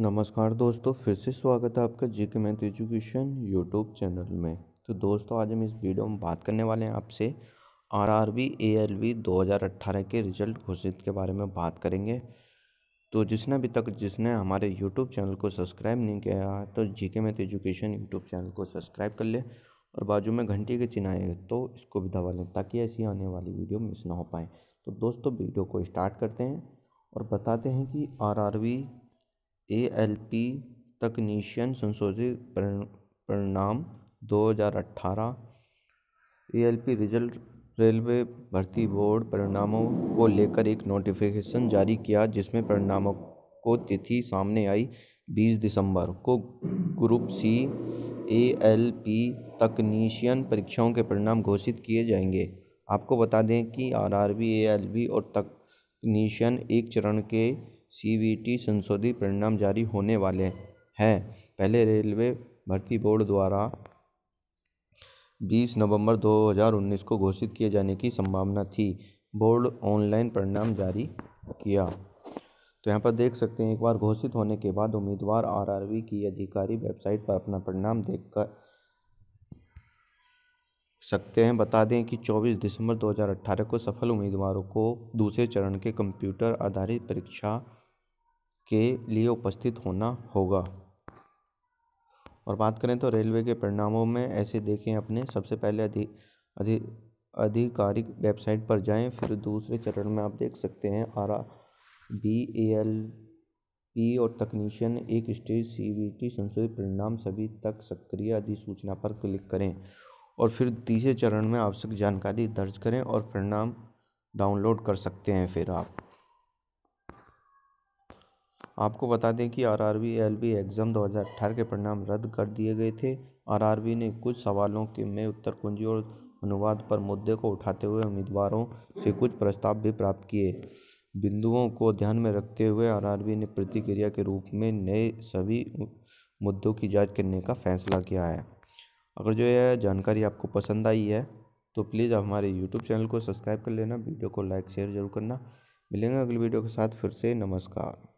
नमस्कार दोस्तों फिर से स्वागत है आपका जी K math education YouTube channel में तो दोस्तों आज हम इस वीडियो में बात करने वाले हैं आपसे R R B A L V दो हज़ार अट्ठारह के रिजल्ट घोषित के बारे में बात करेंगे तो जिसने अभी तक जिसने हमारे यूट्यूब चैनल को सब्सक्राइब नहीं किया तो G K math education YouTube channel को सब्सक्राइब कर ले और बाजू में घंटी के चिन्ह आएगा तो इसको भी दबा लें ताकि ऐसी आने वाली वीडियो मिस ना हो पाए तो दोस्तों वीडियो को स्टार्ट करते हैं और बताते हैं कि R R V A L P तकनीशियन संशोधित परिणाम 2018 एएलपी रिजल्ट रेलवे भर्ती बोर्ड परिणामों को लेकर एक नोटिफिकेशन जारी किया जिसमें परिणामों को तिथि सामने आई 20 दिसंबर को group C A L P तकनीशियन परीक्षाओं के परिणाम घोषित किए जाएंगे आपको बता दें कि R R B A L B और तकनीशियन एक चरण के सीबीटी संशोधित परिणाम जारी होने वाले हैं पहले रेलवे भर्ती बोर्ड द्वारा 20 नवंबर 2019 को घोषित किए जाने की संभावना थी बोर्ड ऑनलाइन परिणाम जारी किया तो यहाँ पर देख सकते हैं एक बार घोषित होने के बाद उम्मीदवार आरआरबी की अधिकारी वेबसाइट पर अपना परिणाम देखकर सकते हैं बता दें कि 24 दिसंबर 2018 को सफल उम्मीदवारों को दूसरे चरण के कंप्यूटर आधारित परीक्षा के लिए उपस्थित होना होगा और बात करें तो रेलवे के परिणामों में ऐसे देखें अपने सबसे पहले अधि अधि आधिकारिक वेबसाइट पर जाएं फिर दूसरे चरण में आप देख सकते हैं R B A L P और तकनीशियन एक स्टेज सी बी टी संशोधित परिणाम सभी तक सक्रिय अधिसूचना पर क्लिक करें और फिर तीसरे चरण में आवश्यक जानकारी दर्ज करें और परिणाम डाउनलोड कर सकते हैं फिर आप आपको बता दें कि R R B L B exam 2018 के परिणाम रद्द कर दिए गए थे आर आर बी ने कुछ सवालों के में उत्तर कुंजी और अनुवाद पर मुद्दे को उठाते हुए उम्मीदवारों से कुछ प्रस्ताव भी प्राप्त किए बिंदुओं को ध्यान में रखते हुए आरआरबी ने प्रतिक्रिया के रूप में नए सभी मुद्दों की जांच करने का फैसला किया है अगर जो यह जानकारी आपको पसंद आई है तो प्लीज़ आप हमारे यूट्यूब चैनल को सब्सक्राइब कर लेना वीडियो को लाइक शेयर जरूर करना मिलेंगे अगली वीडियो के साथ फिर से नमस्कार